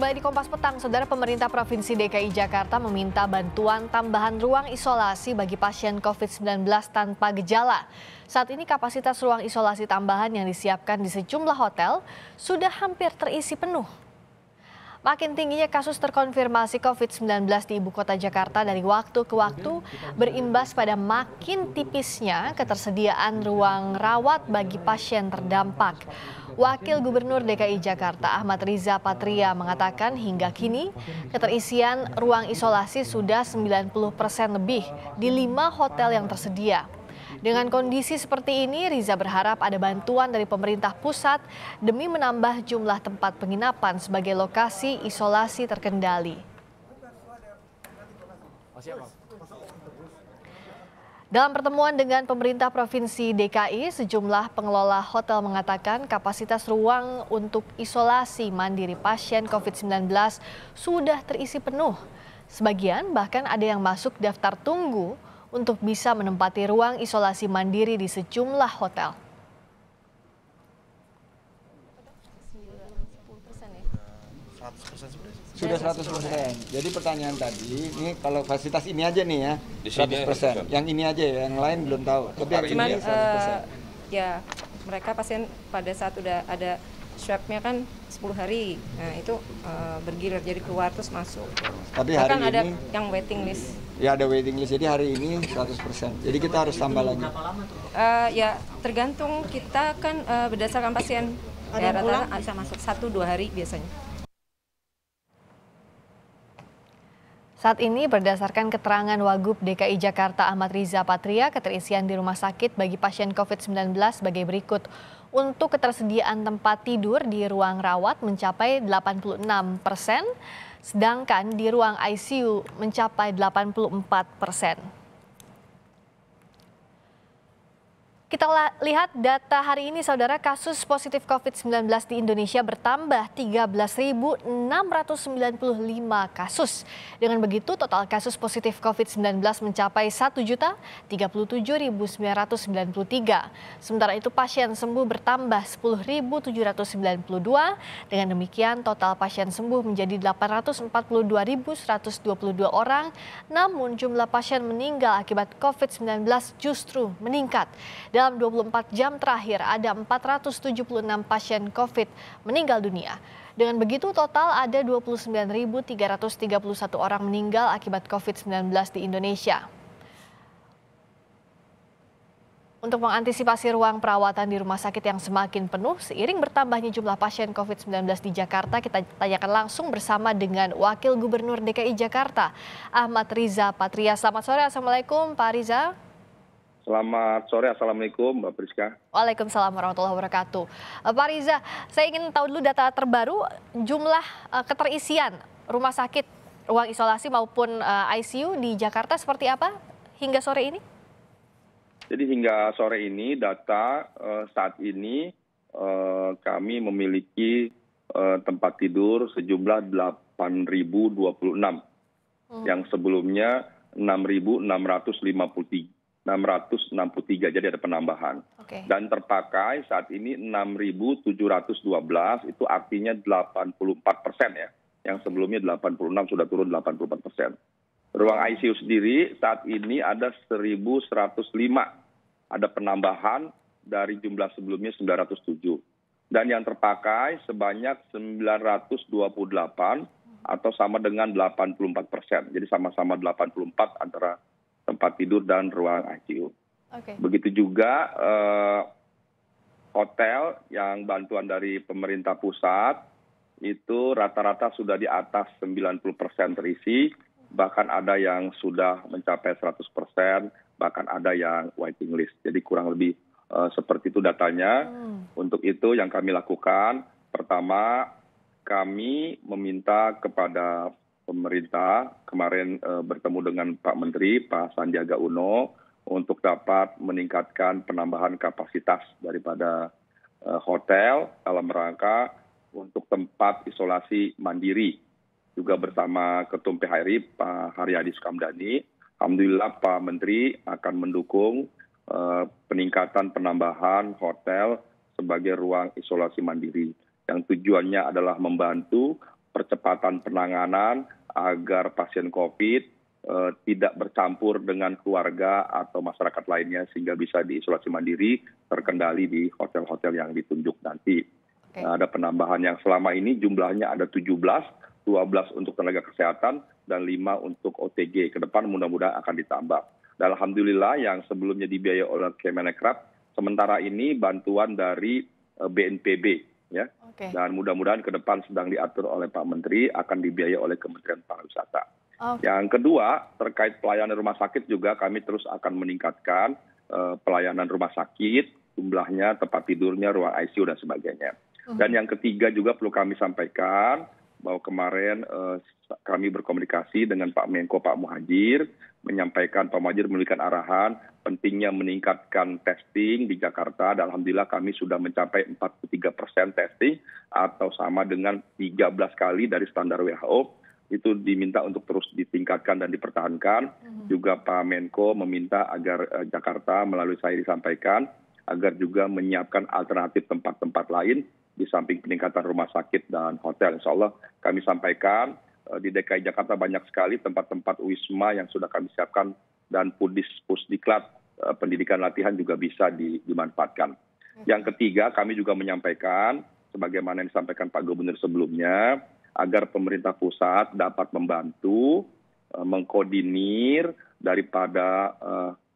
kembali di Kompas Petang, Saudara pemerintah Provinsi DKI Jakarta meminta bantuan tambahan ruang isolasi bagi pasien COVID-19 tanpa gejala. Saat ini kapasitas ruang isolasi tambahan yang disiapkan di sejumlah hotel sudah hampir terisi penuh. Makin tingginya kasus terkonfirmasi COVID-19 di ibu kota Jakarta dari waktu ke waktu berimbas pada makin tipisnya ketersediaan ruang rawat bagi pasien terdampak. Wakil Gubernur DKI Jakarta Ahmad Riza Patria mengatakan hingga kini keterisian ruang isolasi sudah 90 persen lebih di lima hotel yang tersedia. Dengan kondisi seperti ini, Riza berharap ada bantuan dari pemerintah pusat demi menambah jumlah tempat penginapan sebagai lokasi isolasi terkendali. Dalam pertemuan dengan pemerintah Provinsi DKI, sejumlah pengelola hotel mengatakan kapasitas ruang untuk isolasi mandiri pasien COVID-19 sudah terisi penuh. Sebagian bahkan ada yang masuk daftar tunggu untuk bisa menempati ruang isolasi mandiri di sejumlah hotel. Sudah 100 persen. Jadi pertanyaan tadi, ini kalau fasilitas ini aja nih ya, 100 persen. Yang ini aja ya, yang lain belum tahu. Tapi Cuman, ini ya 100 ya, Uh, eh, ya, mereka pasien pada saat udah ada swabnya kan 10 hari nah itu uh, bergilir jadi keluar terus masuk tapi hari Bahkan ini ada yang waiting list ya ada waiting list jadi hari ini 100% jadi kita harus tambah lagi uh, ya tergantung kita kan uh, berdasarkan pasien ada ya, rata bisa masuk satu dua hari biasanya Saat ini berdasarkan keterangan Wagub DKI Jakarta Ahmad Riza Patria, keterisian di rumah sakit bagi pasien COVID-19 sebagai berikut. Untuk ketersediaan tempat tidur di ruang rawat mencapai 86 persen, sedangkan di ruang ICU mencapai 84 persen. Kita lihat data hari ini saudara kasus positif COVID-19 di Indonesia bertambah 13.695 kasus. Dengan begitu total kasus positif COVID-19 mencapai 1.037.993. Sementara itu pasien sembuh bertambah 10.792. Dengan demikian total pasien sembuh menjadi 842.122 orang. Namun jumlah pasien meninggal akibat COVID-19 justru meningkat. Dalam 24 jam terakhir ada 476 pasien COVID meninggal dunia. Dengan begitu total ada 29.331 orang meninggal akibat COVID-19 di Indonesia. Untuk mengantisipasi ruang perawatan di rumah sakit yang semakin penuh, seiring bertambahnya jumlah pasien COVID-19 di Jakarta, kita tanyakan langsung bersama dengan Wakil Gubernur DKI Jakarta, Ahmad Riza Patria. Selamat sore, Assalamualaikum Pak Riza. Selamat sore, Assalamualaikum Mbak Priska. Waalaikumsalam warahmatullahi wabarakatuh. Eh, Pak Riza, saya ingin tahu dulu data terbaru jumlah eh, keterisian rumah sakit, ruang isolasi maupun eh, ICU di Jakarta seperti apa hingga sore ini? Jadi hingga sore ini data saat ini kami memiliki tempat tidur sejumlah 8.026 hmm. yang sebelumnya 6.653 663 jadi ada penambahan. Okay. Dan terpakai saat ini 6.712 itu artinya 84 persen ya. Yang sebelumnya 86 sudah turun 84 persen. Ruang ICU sendiri saat ini ada 1.105. Ada penambahan dari jumlah sebelumnya 907. Dan yang terpakai sebanyak 928 atau sama dengan 84 persen. Jadi sama-sama 84 antara tempat tidur dan ruang ICU. Okay. Begitu juga eh, hotel yang bantuan dari pemerintah pusat itu rata-rata sudah di atas 90 persen terisi, bahkan ada yang sudah mencapai 100 persen, bahkan ada yang waiting list. Jadi kurang lebih eh, seperti itu datanya. Hmm. Untuk itu yang kami lakukan, pertama kami meminta kepada pemerintah kemarin e, bertemu dengan Pak Menteri Pak Sandiaga Uno untuk dapat meningkatkan penambahan kapasitas daripada e, hotel dalam rangka untuk tempat isolasi mandiri juga bersama Ketum PHRI Pak Haryadi Sukamdhani. Alhamdulillah Pak Menteri akan mendukung e, peningkatan penambahan hotel sebagai ruang isolasi mandiri yang tujuannya adalah membantu percepatan penanganan agar pasien COVID eh, tidak bercampur dengan keluarga atau masyarakat lainnya sehingga bisa diisolasi mandiri terkendali di hotel-hotel yang ditunjuk nanti. Okay. Nah, ada penambahan yang selama ini jumlahnya ada 17, 12 untuk tenaga kesehatan dan 5 untuk OTG. Ke depan mudah-mudahan akan ditambah. Dan alhamdulillah yang sebelumnya dibiayai oleh Kemenekrab sementara ini bantuan dari BNPB eh, ya. Okay. Dan mudah-mudahan ke depan sedang diatur oleh Pak Menteri akan dibiayai oleh Kementerian Pariwisata. Okay. Yang kedua, terkait pelayanan rumah sakit juga kami terus akan meningkatkan uh, pelayanan rumah sakit, jumlahnya, tempat tidurnya, ruang ICU dan sebagainya. Uh hmm. -huh. Dan yang ketiga juga perlu kami sampaikan bahwa kemarin uh, kami berkomunikasi dengan Pak Menko Pak Muhajir menyampaikan Pak Majid memberikan arahan pentingnya meningkatkan testing di Jakarta dan alhamdulillah kami sudah mencapai 43 persen testing atau sama dengan 13 kali dari standar WHO itu diminta untuk terus ditingkatkan dan dipertahankan. Mm-hmm. Juga Pak Menko meminta agar uh, Jakarta melalui saya disampaikan agar juga menyiapkan alternatif tempat-tempat lain di samping peningkatan rumah sakit dan hotel. Insya Allah kami sampaikan Eh, di DKI Jakarta banyak sekali tempat-tempat wisma yang sudah kami siapkan dan pudis pusdiklat eh, pendidikan latihan juga bisa dimanfaatkan. Yang ketiga, kami juga menyampaikan sebagaimana yang disampaikan Pak Gubernur sebelumnya agar pemerintah pusat dapat membantu eh, mengkoordinir daripada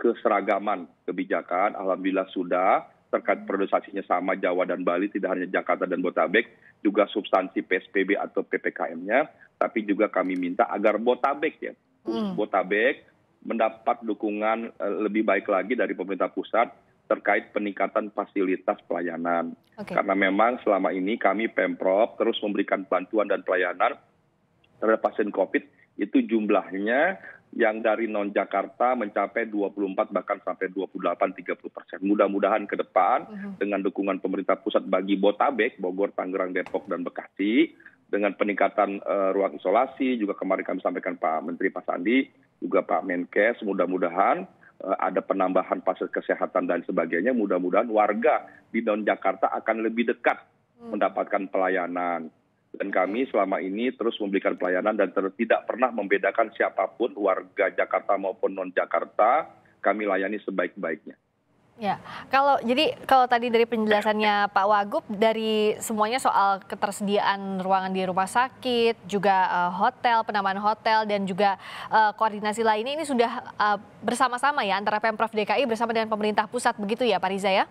keseragaman kebijakan. Alhamdulillah sudah terkait hmm. produsasinya sama Jawa dan Bali, tidak hanya Jakarta dan Botabek, juga substansi PSBB atau PPKM-nya tapi juga kami minta agar Botabek ya, hmm. Botabek mendapat dukungan eh, lebih baik lagi dari pemerintah pusat terkait peningkatan fasilitas pelayanan. Okay. Karena memang selama ini kami Pemprov terus memberikan bantuan dan pelayanan terhadap pasien COVID itu jumlahnya yang dari non Jakarta mencapai 24 bahkan sampai 28 30 persen. Mudah-mudahan ke depan uh hmm. -huh. dengan dukungan pemerintah pusat bagi Botabek, Bogor, Tangerang, Depok dan Bekasi dengan peningkatan uh, ruang isolasi juga kemarin kami sampaikan Pak Menteri Pak Sandi juga Pak Menkes mudah-mudahan uh, ada penambahan fasilitas kesehatan dan sebagainya mudah-mudahan warga di daun Jakarta akan lebih dekat hmm. mendapatkan pelayanan dan kami selama ini terus memberikan pelayanan dan tidak pernah membedakan siapapun warga Jakarta maupun non Jakarta kami layani sebaik-baiknya. Ya, kalau jadi kalau tadi dari penjelasannya Pak Wagub dari semuanya soal ketersediaan ruangan di rumah sakit, juga uh, hotel, penambahan hotel dan juga uh, koordinasi lainnya ini sudah uh, bersama-sama ya antara Pemprov DKI bersama dengan pemerintah pusat begitu ya Pak Riza ya?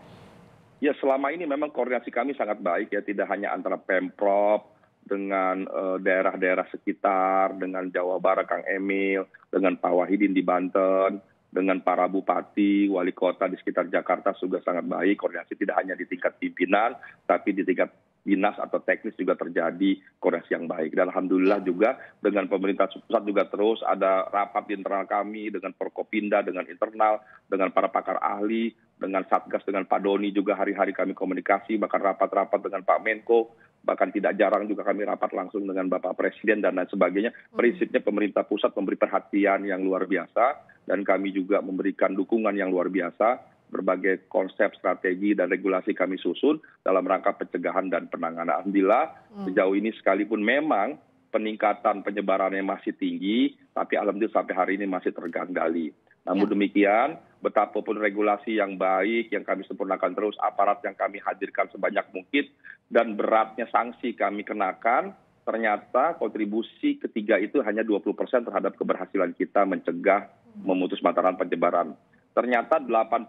Ya, selama ini memang koordinasi kami sangat baik ya, tidak hanya antara Pemprov dengan daerah-daerah sekitar, dengan Jawa Barat Kang Emil, dengan Pak Wahidin di Banten dengan para bupati, wali kota di sekitar Jakarta juga sangat baik. Koordinasi tidak hanya di tingkat pimpinan, tapi di tingkat dinas atau teknis juga terjadi koordinasi yang baik. Dan alhamdulillah ya. juga dengan pemerintah pusat juga terus ada rapat internal kami dengan perkopinda, dengan internal, dengan para pakar ahli, dengan Satgas, dengan Pak Doni juga hari-hari kami komunikasi, bahkan rapat-rapat dengan Pak Menko, bahkan tidak jarang juga kami rapat langsung dengan Bapak Presiden dan lain sebagainya. Hmm. Prinsipnya pemerintah pusat memberi perhatian yang luar biasa dan kami juga memberikan dukungan yang luar biasa berbagai konsep strategi dan regulasi kami susun dalam rangka pencegahan dan penanganan. Alhamdulillah hmm. sejauh ini sekalipun memang peningkatan penyebarannya masih tinggi, tapi alhamdulillah sampai hari ini masih terkendali. Namun ya. demikian, betapapun regulasi yang baik yang kami sempurnakan terus, aparat yang kami hadirkan sebanyak mungkin, dan beratnya sanksi kami kenakan, ternyata kontribusi ketiga itu hanya 20% terhadap keberhasilan kita mencegah memutus mata rantai penyebaran. Ternyata 80%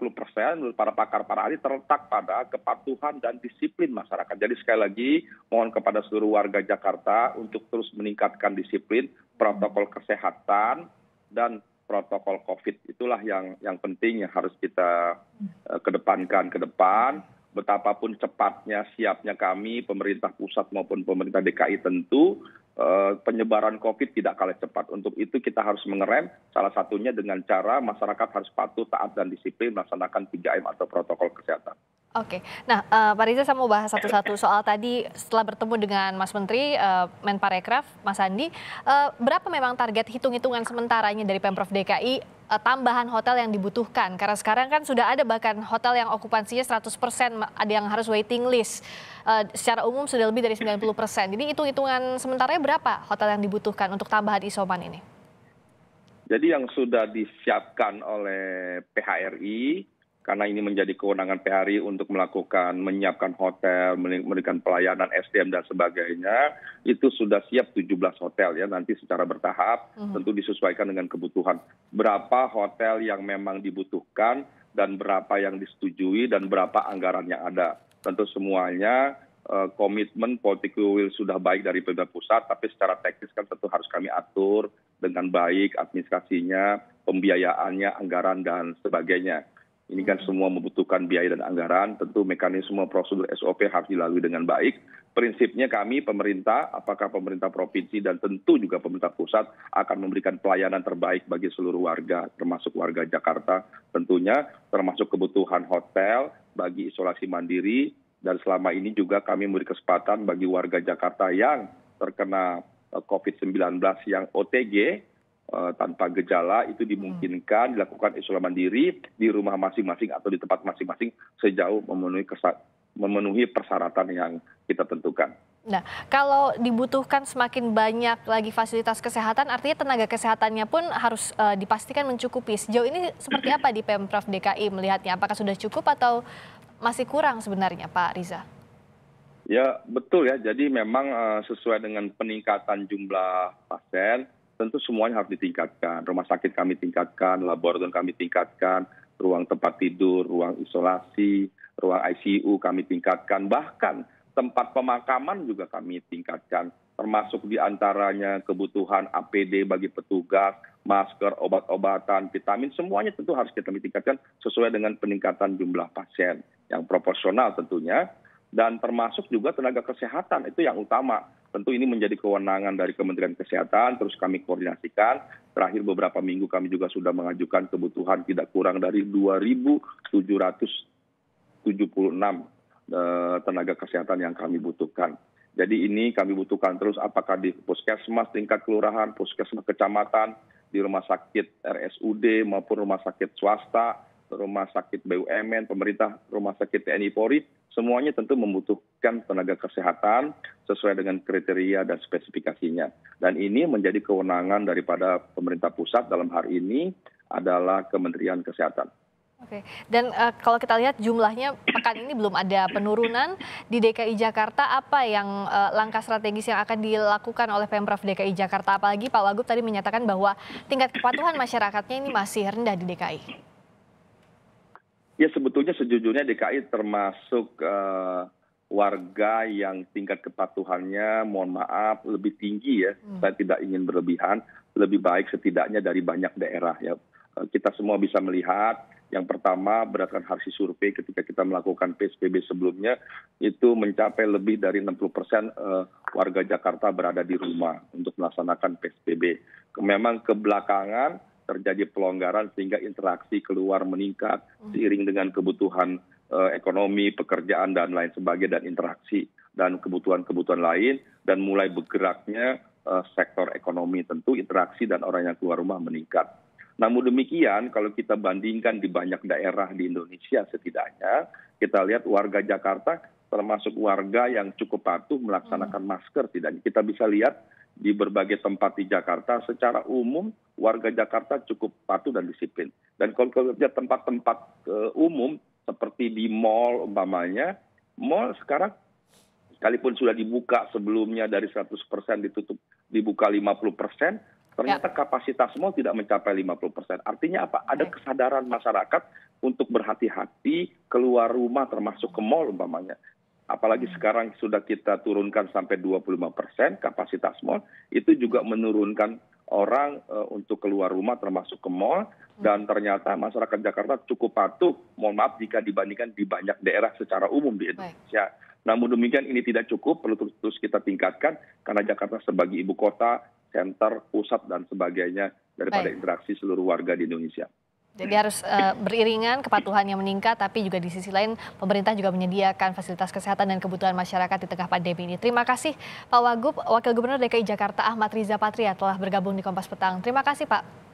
menurut para pakar para ahli terletak pada kepatuhan dan disiplin masyarakat. Jadi sekali lagi mohon kepada seluruh warga Jakarta untuk terus meningkatkan disiplin protokol kesehatan dan protokol COVID itulah yang yang penting yang harus kita uh, kedepankan ke depan. Betapapun cepatnya, siapnya kami, pemerintah pusat maupun pemerintah DKI tentu uh, penyebaran COVID tidak kalah cepat. Untuk itu kita harus mengerem, salah satunya dengan cara masyarakat harus patuh, taat, dan disiplin melaksanakan 3M atau protokol kesehatan. Oke, nah uh, Pak Riza saya mau bahas satu-satu soal tadi setelah bertemu dengan Mas Menteri uh, eh, Menparekraf, Mas Andi, uh, berapa memang target hitung-hitungan sementaranya dari Pemprov DKI uh, tambahan hotel yang dibutuhkan? Karena sekarang kan sudah ada bahkan hotel yang okupansinya 100%, ada yang harus waiting list. Uh, secara umum sudah lebih dari 90%. Jadi hitung-hitungan sementaranya berapa hotel yang dibutuhkan untuk tambahan isoman ini? Jadi yang sudah disiapkan oleh PHRI karena ini menjadi kewenangan PHRI untuk melakukan menyiapkan hotel, memberikan pelayanan SDM dan sebagainya, itu sudah siap 17 hotel ya nanti secara bertahap hmm. tentu disesuaikan dengan kebutuhan. Berapa hotel yang memang dibutuhkan dan berapa yang disetujui dan berapa anggaran yang ada. Tentu semuanya eh, komitmen politik will sudah baik dari pemerintah pusat, tapi secara teknis kan tentu harus kami atur dengan baik administrasinya, pembiayaannya, anggaran dan sebagainya ini kan semua membutuhkan biaya dan anggaran, tentu mekanisme prosedur SOP harus dilalui dengan baik. Prinsipnya kami pemerintah, apakah pemerintah provinsi dan tentu juga pemerintah pusat akan memberikan pelayanan terbaik bagi seluruh warga, termasuk warga Jakarta tentunya, termasuk kebutuhan hotel bagi isolasi mandiri, dan selama ini juga kami memberi kesempatan bagi warga Jakarta yang terkena eh, COVID-19 yang OTG Eh, tanpa gejala itu dimungkinkan hmm. dilakukan isolasi mandiri di rumah masing-masing atau di tempat masing-masing sejauh memenuhi memenuhi persyaratan yang kita tentukan. Nah, kalau dibutuhkan semakin banyak lagi fasilitas kesehatan, artinya tenaga kesehatannya pun harus uh, dipastikan mencukupi. Sejauh ini seperti apa di Pemprov DKI melihatnya? Apakah sudah cukup atau masih kurang sebenarnya, Pak Riza? Ya, betul ya. Jadi memang uh, sesuai dengan peningkatan jumlah pasien, tentu semuanya harus ditingkatkan. Rumah sakit kami tingkatkan, laboratorium kami tingkatkan, ruang tempat tidur, ruang isolasi, ruang ICU kami tingkatkan, bahkan tempat pemakaman juga kami tingkatkan, termasuk diantaranya kebutuhan APD bagi petugas, masker, obat-obatan, vitamin, semuanya tentu harus kita tingkatkan sesuai dengan peningkatan jumlah pasien yang proporsional tentunya, dan termasuk juga tenaga kesehatan itu yang utama Tentu ini menjadi kewenangan dari Kementerian Kesehatan, terus kami koordinasikan. Terakhir beberapa minggu kami juga sudah mengajukan kebutuhan tidak kurang dari 2.776 eh, tenaga kesehatan yang kami butuhkan. Jadi ini kami butuhkan terus apakah di puskesmas tingkat kelurahan, puskesmas kecamatan, di rumah sakit RSUD maupun rumah sakit swasta rumah sakit BUMN, pemerintah, rumah sakit TNI Polri, semuanya tentu membutuhkan tenaga kesehatan sesuai dengan kriteria dan spesifikasinya. Dan ini menjadi kewenangan daripada pemerintah pusat dalam hari ini adalah Kementerian Kesehatan. Oke, dan uh, kalau kita lihat jumlahnya pekan ini belum ada penurunan di DKI Jakarta. Apa yang uh, langkah strategis yang akan dilakukan oleh pemprov DKI Jakarta? Apalagi Pak Wagub tadi menyatakan bahwa tingkat kepatuhan masyarakatnya ini masih rendah di DKI. Ya sebetulnya sejujurnya DKI termasuk uh, warga yang tingkat kepatuhannya, mohon maaf, lebih tinggi ya. Hmm. Saya tidak ingin berlebihan, lebih baik setidaknya dari banyak daerah ya. Eh, kita semua bisa melihat, yang pertama berdasarkan hasil survei ketika kita melakukan PSBB sebelumnya, itu mencapai lebih dari 60 persen eh, warga Jakarta berada di rumah untuk melaksanakan PSBB. Memang kebelakangan terjadi pelonggaran sehingga interaksi keluar meningkat seiring dengan kebutuhan uh, ekonomi, pekerjaan dan lain sebagainya dan interaksi dan kebutuhan-kebutuhan lain dan mulai bergeraknya uh, sektor ekonomi tentu interaksi dan orang yang keluar rumah meningkat. Namun demikian, kalau kita bandingkan di banyak daerah di Indonesia setidaknya, kita lihat warga Jakarta termasuk warga yang cukup patuh melaksanakan hmm. masker. tidak kita bisa lihat di berbagai tempat di Jakarta secara umum warga Jakarta cukup patuh dan disiplin. Dan kalau kerja tempat-tempat uh, umum seperti di mall umpamanya, mall sekarang sekalipun sudah dibuka sebelumnya dari 100% ditutup dibuka 50%, ternyata ya. kapasitas mall tidak mencapai 50%. Artinya apa? Ada ya. kesadaran masyarakat untuk berhati-hati keluar rumah termasuk ke mall umpamanya apalagi hmm. sekarang sudah kita turunkan sampai 25 persen kapasitas mal, itu juga menurunkan orang uh, untuk keluar rumah termasuk ke mall hmm. dan ternyata masyarakat Jakarta cukup patuh, mohon maaf jika dibandingkan di banyak daerah secara umum di Indonesia. Baik. Namun demikian ini tidak cukup, perlu terus, terus kita tingkatkan karena Jakarta sebagai ibu kota, center, pusat dan sebagainya daripada Baik. interaksi seluruh warga di Indonesia. Jadi harus uh, beriringan kepatuhan yang meningkat, tapi juga di sisi lain pemerintah juga menyediakan fasilitas kesehatan dan kebutuhan masyarakat di tengah pandemi ini. Terima kasih Pak Wagub, Wakil Gubernur DKI Jakarta Ahmad Riza Patria telah bergabung di Kompas Petang. Terima kasih Pak.